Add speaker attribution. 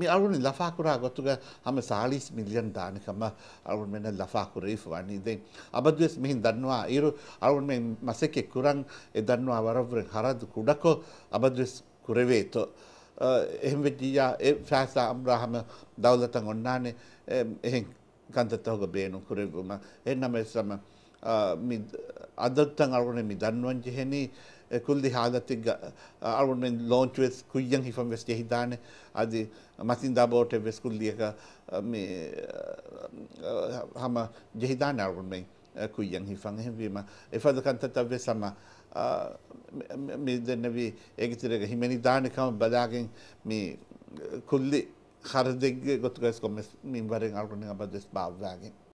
Speaker 1: මේ අරුණ ලෆාකුරා ගොත්තුග හම සාලිස් මිලියන් දානකම අරුන් මෙන ලෆාකුරේ වනිදේ අබදවෙස් මෙහින් දන්නවා ඒරු අරුන් මේ මසකෙ කුරන් එ දන්නවා වරවර හරදු කුඩකෝ අබදවෙස් කුරවේතෝ එහෙම වෙජියා ඒ ෆෑසා අම්රාහම දවලතන් ඔන්නානේ එහෙන් කන්තතෝග බේනු කුරෙවුම එන්නම එසම අදත්තන් අරුණ මි දන්වන් ජෙහෙනී كل هذا أول من لونش ويس كويان هي فم ويس جهيدان أدي ماتين دابوت ويس كل ديكا هم جهيدان أول من كويان هي فم هم بما إفاد كان تتابع سما මේ දෙන්නවී ඒගතිරක හිමනි දානකම බදාගෙන් මේ කුල්ලි හරදෙක් ගොතුකස් කොම මින් වරෙන් අරුණ අපදෙස් භාවයාගෙන්